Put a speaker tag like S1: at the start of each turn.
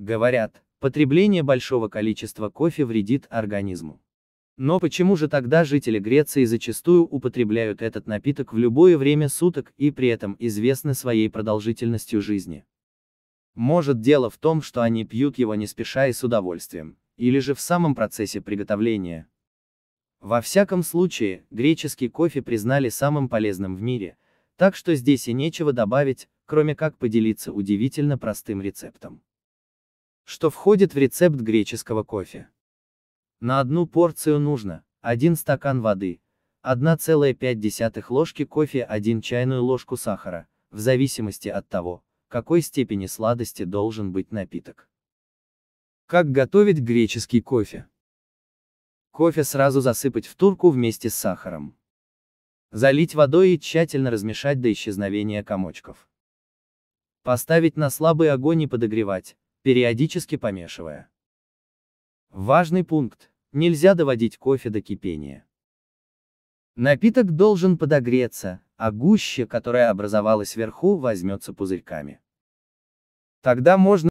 S1: Говорят, потребление большого количества кофе вредит организму. Но почему же тогда жители Греции зачастую употребляют этот напиток в любое время суток и при этом известны своей продолжительностью жизни? Может дело в том, что они пьют его не спеша и с удовольствием, или же в самом процессе приготовления. Во всяком случае, греческий кофе признали самым полезным в мире, так что здесь и нечего добавить, кроме как поделиться удивительно простым рецептом что входит в рецепт греческого кофе. На одну порцию нужно 1 стакан воды, 1,5 ложки кофе, 1 чайную ложку сахара, в зависимости от того, какой степени сладости должен быть напиток. Как готовить греческий кофе? Кофе сразу засыпать в турку вместе с сахаром. Залить водой и тщательно размешать до исчезновения комочков. Поставить на слабый огонь и подогревать, периодически помешивая. Важный пункт. Нельзя доводить кофе до кипения. Напиток должен подогреться, а гуще, которая образовалась вверху, возьмется пузырьками. Тогда можно